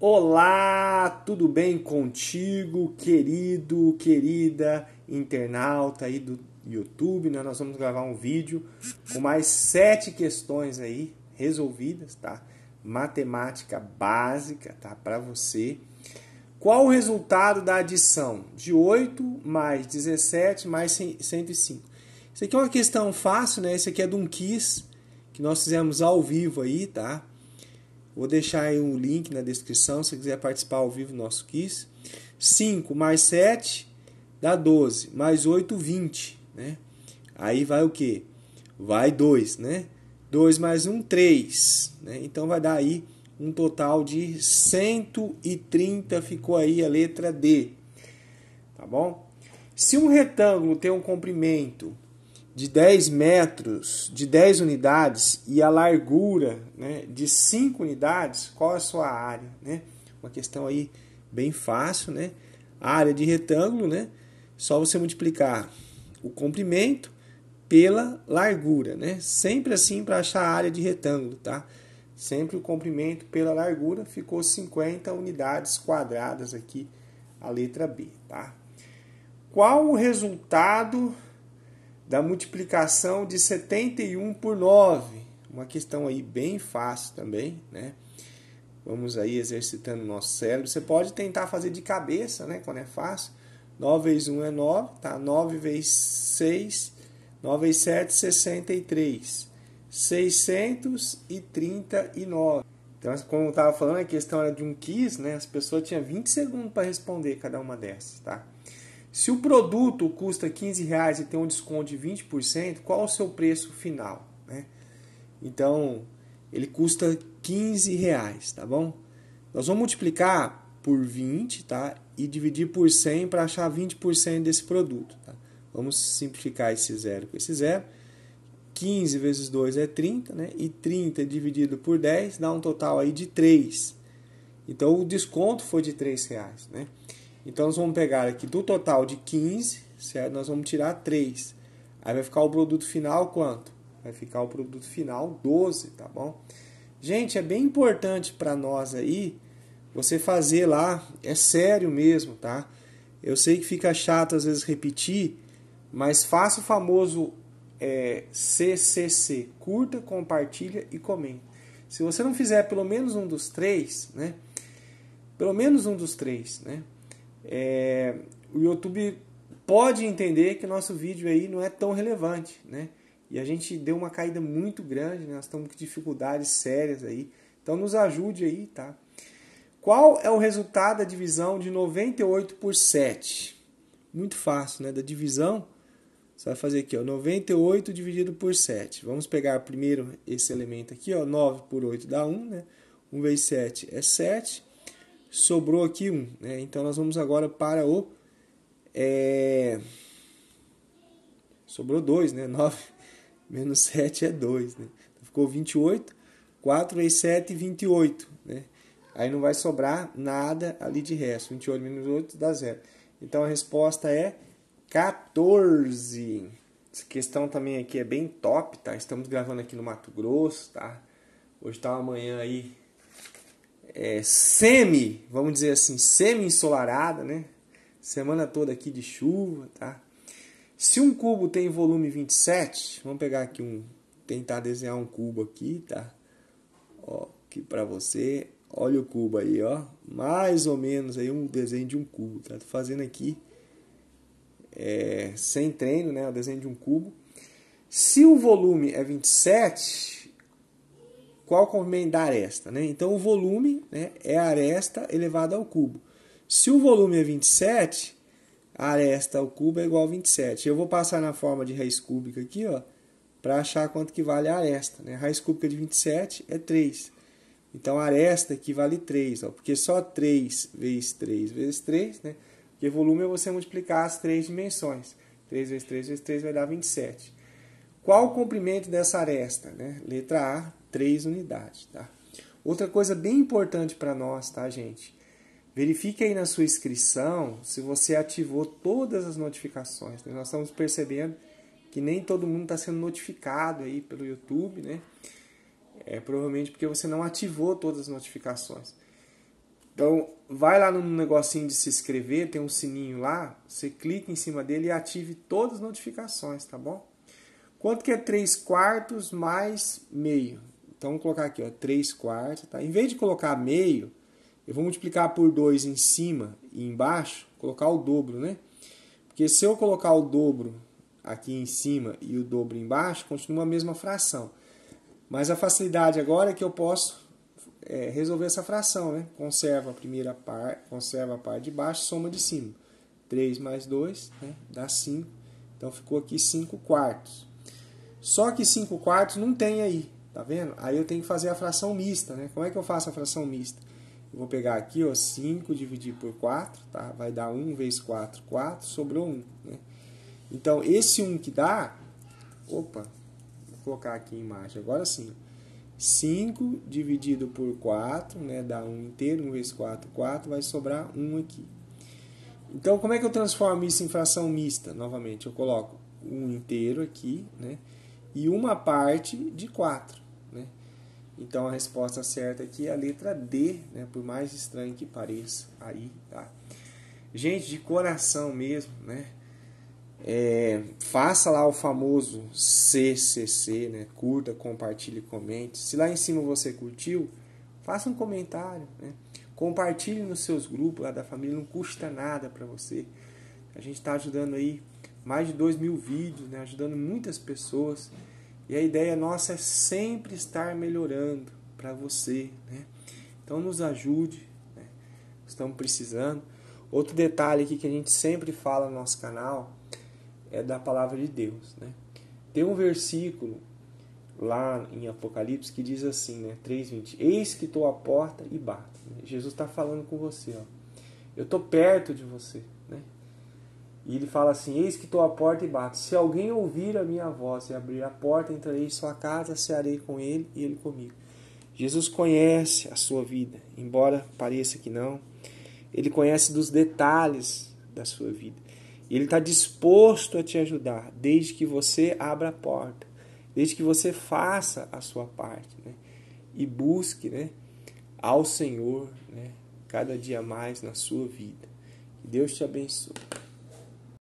Olá, tudo bem contigo, querido, querida internauta aí do YouTube? Né? Nós vamos gravar um vídeo com mais sete questões aí resolvidas, tá? Matemática básica, tá? Para você. Qual o resultado da adição de 8 mais 17 mais 105? Isso aqui é uma questão fácil, né? Isso aqui é de um quiz que nós fizemos ao vivo aí, tá? Vou deixar aí um link na descrição se você quiser participar ao vivo nosso quiz. 5 mais 7 dá 12, mais 8, 20, né? Aí vai o que? Vai 2, né? 2 mais 1, 3, né? Então vai dar aí um total de 130, ficou aí a letra D, tá bom? Se um retângulo tem um comprimento de 10 metros, de 10 unidades, e a largura né, de 5 unidades, qual é a sua área? Né? Uma questão aí bem fácil, né? A área de retângulo, né? Só você multiplicar o comprimento pela largura, né? Sempre assim para achar a área de retângulo, tá? Sempre o comprimento pela largura ficou 50 unidades quadradas aqui, a letra B, tá? Qual o resultado da multiplicação de 71 por 9. Uma questão aí bem fácil também, né? Vamos aí exercitando o nosso cérebro. Você pode tentar fazer de cabeça, né? Quando é fácil. 9 vezes 1 é 9, tá? 9 vezes 6, 9 vezes 7, 63. 639. Então, como eu estava falando, a questão era de um quiz, né? As pessoas tinham 20 segundos para responder cada uma dessas, tá? Se o produto custa 15 reais e tem um desconto de 20%, qual é o seu preço final? Né? Então, ele custa 15 reais, tá bom? Nós vamos multiplicar por 20, tá? E dividir por 100 para achar 20% desse produto, tá? Vamos simplificar esse zero com esse zero. 15 vezes 2 é 30, né? E 30 dividido por 10 dá um total aí de 3. Então o desconto foi de 3 reais, né? Então nós vamos pegar aqui do total de 15, certo? Nós vamos tirar 3. Aí vai ficar o produto final quanto? Vai ficar o produto final 12, tá bom? Gente, é bem importante para nós aí você fazer lá, é sério mesmo, tá? Eu sei que fica chato às vezes repetir, mas faça o famoso é, CCC, curta, compartilha e comenta. Se você não fizer pelo menos um dos três, né? Pelo menos um dos três, né? é, o YouTube pode entender que o nosso vídeo aí não é tão relevante, né? E a gente deu uma caída muito grande, né? nós estamos com dificuldades sérias aí. Então nos ajude aí, tá? Qual é o resultado da divisão de 98 por 7? Muito fácil, né? Da divisão, você vai fazer aqui, ó, 98 dividido por 7. Vamos pegar primeiro esse elemento aqui, ó, 9 por 8 dá 1, né? 1 vezes 7 é 7 sobrou aqui um. Né? Então nós vamos agora para o. É... Sobrou 2, né? 9 menos 7 é 2. Né? Então ficou 28. 4 vezes 7, 28. Né? Aí não vai sobrar nada ali de resto. 28 menos 8 dá zero. Então a resposta é 14. Essa questão também aqui é bem top, tá? Estamos gravando aqui no Mato Grosso, tá? Hoje tá uma manhã aí é, semi, vamos dizer assim, semi-ensolarada, né? Semana toda aqui de chuva, tá? Se um cubo tem volume 27, vamos pegar aqui um, tentar desenhar um cubo aqui, tá? Ó, aqui para você, olha o cubo aí, ó, mais ou menos aí um desenho de um cubo, tá? Tô fazendo aqui é, sem treino, né, o desenho de um cubo. Se o volume é 27, qual comprimento da aresta. Né? Então, o volume né, é a aresta elevada ao cubo. Se o volume é 27, a aresta ao cubo é igual a 27. Eu vou passar na forma de raiz cúbica aqui, ó, para achar quanto que vale a aresta. Né? A raiz cúbica de 27 é 3. Então, a aresta aqui vale 3, ó, porque só 3 vezes 3 vezes 3, né? porque volume é você multiplicar as três dimensões. 3 vezes 3 vezes 3 vai dar 27. Qual o comprimento dessa aresta? Né? Letra A, três unidades, tá? Outra coisa bem importante para nós, tá, gente? Verifique aí na sua inscrição se você ativou todas as notificações. Né? Nós estamos percebendo que nem todo mundo está sendo notificado aí pelo YouTube, né? É provavelmente porque você não ativou todas as notificações. Então, vai lá no negocinho de se inscrever, tem um sininho lá, você clica em cima dele e ative todas as notificações, tá bom? Quanto que é 3 quartos mais meio? Então, vou colocar aqui, ó, 3 quartos. Tá? Em vez de colocar meio, eu vou multiplicar por 2 em cima e embaixo, colocar o dobro, né? Porque se eu colocar o dobro aqui em cima e o dobro embaixo, continua a mesma fração. Mas a facilidade agora é que eu posso é, resolver essa fração, né? Conserva a primeira parte, conserva a parte de baixo, soma de cima. 3 mais 2 né? dá 5. Então ficou aqui 5 quartos. Só que 5 quartos não tem aí. Tá vendo? Aí eu tenho que fazer a fração mista, né? Como é que eu faço a fração mista? Eu vou pegar aqui, ó, 5 dividir por 4, tá? Vai dar 1 vezes 4, 4, sobrou 1, né? Então, esse 1 que dá... Opa, vou colocar aqui a imagem, agora sim. 5 dividido por 4, né? Dá 1 inteiro, 1 vezes 4, 4, vai sobrar 1 aqui. Então, como é que eu transformo isso em fração mista? Novamente, eu coloco 1 inteiro aqui, né? E uma parte de 4. Né? Então a resposta certa aqui é a letra D, né? por mais estranho que pareça. Aí, tá? Gente, de coração mesmo, né? É, faça lá o famoso CCC, né? Curta, compartilhe, comente. Se lá em cima você curtiu, faça um comentário, né? Compartilhe nos seus grupos lá da família, não custa nada para você. A gente está ajudando aí mais de 2 mil vídeos, né? Ajudando muitas pessoas. E a ideia nossa é sempre estar melhorando para você. Né? Então nos ajude, né? estamos precisando. Outro detalhe aqui que a gente sempre fala no nosso canal é da palavra de Deus. Né? Tem um versículo lá em Apocalipse que diz assim, né? 3,20, eis que estou à porta e bato. Jesus está falando com você. Ó. Eu estou perto de você. E ele fala assim: Eis que estou à porta e bato. Se alguém ouvir a minha voz e abrir a porta, entrarei em sua casa, cearei com ele e ele comigo. Jesus conhece a sua vida, embora pareça que não. Ele conhece dos detalhes da sua vida. E ele está disposto a te ajudar, desde que você abra a porta, desde que você faça a sua parte. Né? E busque né, ao Senhor né, cada dia mais na sua vida. Que Deus te abençoe.